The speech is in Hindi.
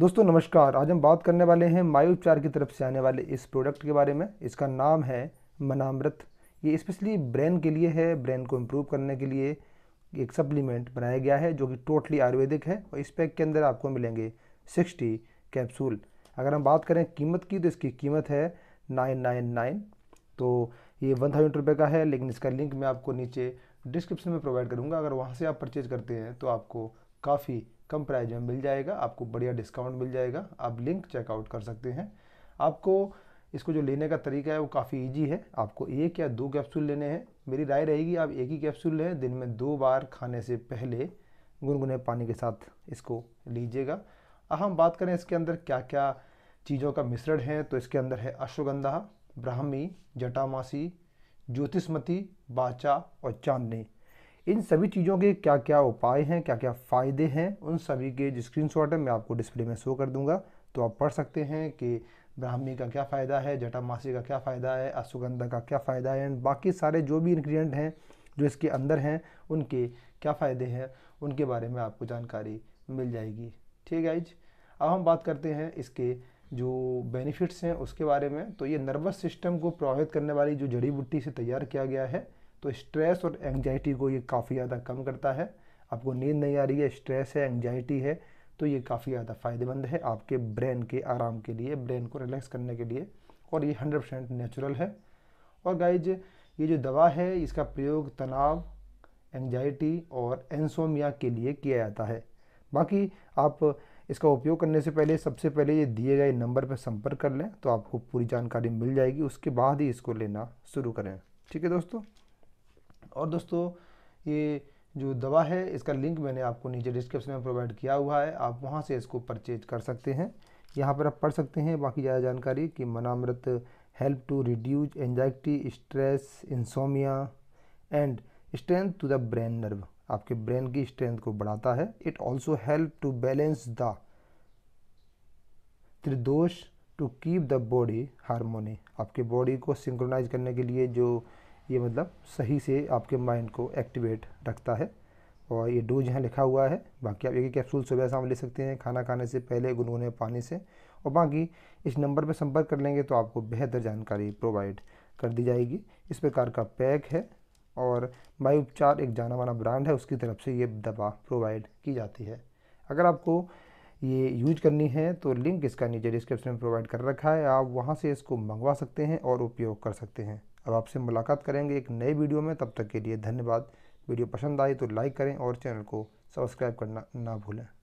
दोस्तों नमस्कार आज हम बात करने वाले हैं उपचार की तरफ से आने वाले इस प्रोडक्ट के बारे में इसका नाम है मनामृत ये स्पेशली ब्रेन के लिए है ब्रेन को इम्प्रूव करने के लिए एक सप्लीमेंट बनाया गया है जो कि टोटली आयुर्वेदिक है और इस पैक के अंदर आपको मिलेंगे सिक्सटी कैप्सूल अगर हम बात करें कीमत की तो इसकी कीमत है नाइन नाइन नाइन तो ये वन थाउजेंड रुपये का है लेकिन इसका लिंक मैं आपको नीचे डिस्क्रिप्शन में प्रोवाइड करूँगा अगर वहाँ से आप परचेज़ करते हैं तो आपको काफ़ी कम प्राइस में मिल जाएगा आपको बढ़िया डिस्काउंट मिल जाएगा आप लिंक चेकआउट कर सकते हैं आपको इसको जो लेने का तरीका है वो काफ़ी ईजी है आपको एक या दो कैप्सूल लेने हैं मेरी राय रहेगी आप एक ही कैप्सूल लें दिन में दो बार खाने से पहले गुनगुने पानी के साथ इसको लीजिएगा अब हम बात करें इसके अंदर क्या क्या चीज़ों का मिश्रण है तो इसके अंदर है अश्वगंधा ब्राह्मी जटामासी ज्योतिषमती बाचा और चांदनी इन सभी चीज़ों के क्या क्या उपाय हैं क्या क्या फ़ायदे हैं उन सभी के जो स्क्रीन शॉट है मैं आपको डिस्प्ले में शो कर दूंगा तो आप पढ़ सकते हैं कि ब्राह्मी का क्या फ़ायदा है जटामासी का क्या फ़ायदा है अश्वगंधा का क्या फ़ायदा है एंड बाकी सारे जो भी इन्ग्रीडियंट हैं जो इसके अंदर हैं उनके क्या फ़ायदे हैं उनके बारे में आपको जानकारी मिल जाएगी ठीक है आज अब हम बात करते हैं इसके जो बेनिफिट्स हैं उसके बारे में तो ये नर्वस सिस्टम को प्रभावित करने वाली जो जड़ी बूटी से तैयार किया गया है तो स्ट्रेस और एंगजाइटी को ये काफ़ी ज़्यादा कम करता है आपको नींद नहीं आ रही है स्ट्रेस है एंगजाइटी है तो ये काफ़ी ज़्यादा फ़ायदेमंद है आपके ब्रेन के आराम के लिए ब्रेन को रिलैक्स करने के लिए और ये हंड्रेड परसेंट नेचुरल है और गाइज ये जो दवा है इसका प्रयोग तनाव एंगजाइटी और एंसोमिया के लिए किया जाता है बाकी आप इसका उपयोग करने से पहले सबसे पहले ये दिए गए नंबर पर संपर्क कर लें तो आपको पूरी जानकारी मिल जाएगी उसके बाद ही इसको लेना शुरू करें ठीक है दोस्तों और दोस्तों ये जो दवा है इसका लिंक मैंने आपको नीचे डिस्क्रिप्शन में प्रोवाइड किया हुआ है आप वहाँ से इसको परचेज कर सकते हैं यहाँ पर आप पढ़ सकते हैं बाकी ज़्यादा जानकारी कि Manamrit help to reduce anxiety stress insomnia and strength to the brain nerve आपके ब्रेन की स्ट्रेंथ को बढ़ाता है it also help to balance the tridosha to keep the body harmony आपके बॉडी को सिंक्रोनाइज करने के लिए जो ये मतलब सही से आपके माइंड को एक्टिवेट रखता है और ये डोज यहाँ लिखा हुआ है बाकी आप एक कैप्सूल सुबह शाम ले सकते हैं खाना खाने से पहले गुनगुने पानी से और बाकी इस नंबर पर संपर्क कर लेंगे तो आपको बेहतर जानकारी प्रोवाइड कर दी जाएगी इस प्रकार का पैक है और बाई उपचार एक जाना माना ब्रांड है उसकी तरफ से ये दवा प्रोवाइड की जाती है अगर आपको ये यूज करनी है तो लिंक इसका नीचे डिस्क्रिप्शन में प्रोवाइड कर रखा है आप वहाँ से इसको मंगवा सकते हैं और उपयोग कर सकते हैं अब आपसे मुलाकात करेंगे एक नए वीडियो में तब तक के लिए धन्यवाद वीडियो पसंद आई तो लाइक करें और चैनल को सब्सक्राइब करना ना भूलें